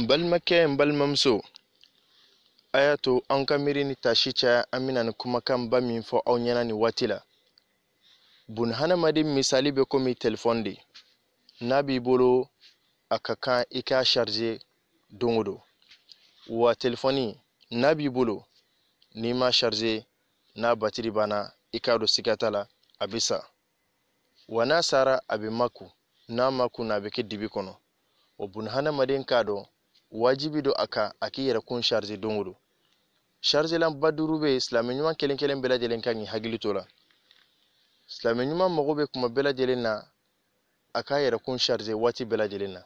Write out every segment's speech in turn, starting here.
n balimakɛ n balimamuso a y'a to an ka miiri ni tasi caya an bɛna nin kumakanba min fɔ aw ɲɛna nin waati la bun hadamaden misali bɛ komi telefɔni de n'a b'i bolo a ka kan i k'a sharize don o wa telefɔni n'a b'i bolo n'i ma sharize n'a batiri banna i k'a dɔn siga la a bɛ sa wa n'a sara a bɛ maku n'a maku na a bɛ kɛ dibi kɔnɔ o bun hadamaden k'a dɔn wajibi don a kan a k'i yɛrɛ kun sarisi don o don sarizilanba duuru bɛ yen silamɛ ɲuman kelen kelen bɛɛ lajɛlen kan k'i hakili to la silamɛ ɲuman mago bɛ kuma bɛɛ lajɛlen na a k'a yɛrɛ kun sarisi waati bɛɛ lajɛlen na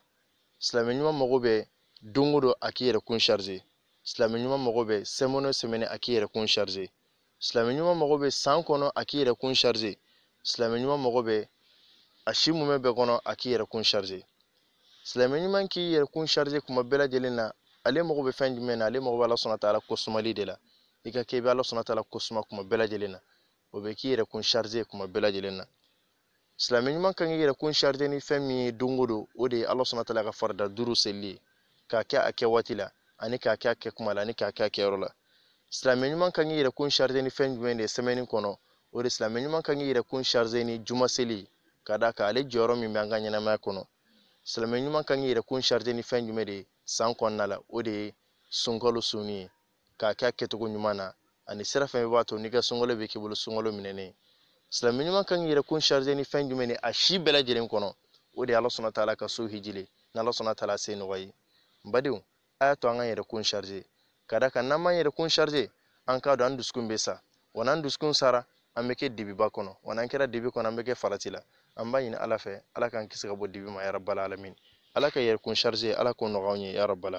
silamɛ ɲuman mago bɛ don o don a k'i yɛrɛ kun sarisi silamɛ ɲuman mago bɛ sɛmɛni o sɛmɛni a k'i yɛrɛ kun sarisi silamɛ ɲuman mago bɛ san kɔnɔ a k'i yɛrɛ kun sarisi silamɛ ɲuman mago bɛ a si mun bɛ bɛɛ kɔnɔ a k'i yɛrɛ kun sarisi silamɛ ɲuman k'i yɛrɛ kun sharije kuma bɛɛ lajɛlen na ale mago bɛ fɛn jumɛn na ale mago b'a la sɔnna ko sumali de la i ka kɛ i bɛ ala sɔnna ko suma kuma bɛɛ lajɛlen na o bɛ k'i yɛrɛ kun sharije kuma bɛɛ lajɛlen na silamɛ ɲuman kan k'i yɛrɛ kun sharije ni fɛn min ye don o don o de ye ala sɔnna taala ka farida duuru seli ye k'a kɛ a kɛ waati la ani k'a kɛ a kɛ kuma la ani k'a kɛ a kɛyɔrɔ la silamɛ ɲuman kan k'i yɛrɛ kun sharije ni fɛn jumɛn de ye sɛmɛni kɔnɔ o de silamɛ ɲuman kan k'i yɛrɛ kun sharije ni juma seli ka d'a kan ale jɔyɔrɔ min bɛ an ka ɲɛnamaya kɔnɔ silamɛ ɲuman kan k'i yɛrɛ kun sarize ni fɛn jumɛn de ye san kɔnɔna la o de ye sunkalo sunni ye k'a kɛ a kɛcogo ɲuman na ani sira fɛn b'a to n'i ka sunkalo bɛ k'i bolo sunkalo minɛnen silamɛ ɲuman kan k'i yɛrɛ kun sarize ni fɛn jumɛn de a si bɛɛ lajɛlen kɔnɔ o de ye ala sɔnna t'a la ka so hijile n'ala sɔnna t'a la se nɔgɔ ye n badenw a y'a to an ka yɛrɛ kun sarize ka da kan n'an m'an yɛrɛ kun sarize an k'a dɔn an dusukun bɛ sa wa n'an dusukun sara an bɛ kɛ dibiba kɔnɔ wa n'an kɛra dibi kɔnɔ an bɛ kɛ farati la an b'a ɲini ala fɛ ala k'an kisi ka bɔ dibi ma ya rabbal ala ka yɛrɛkun ala k'o nɔgɔya an ye ya rabbal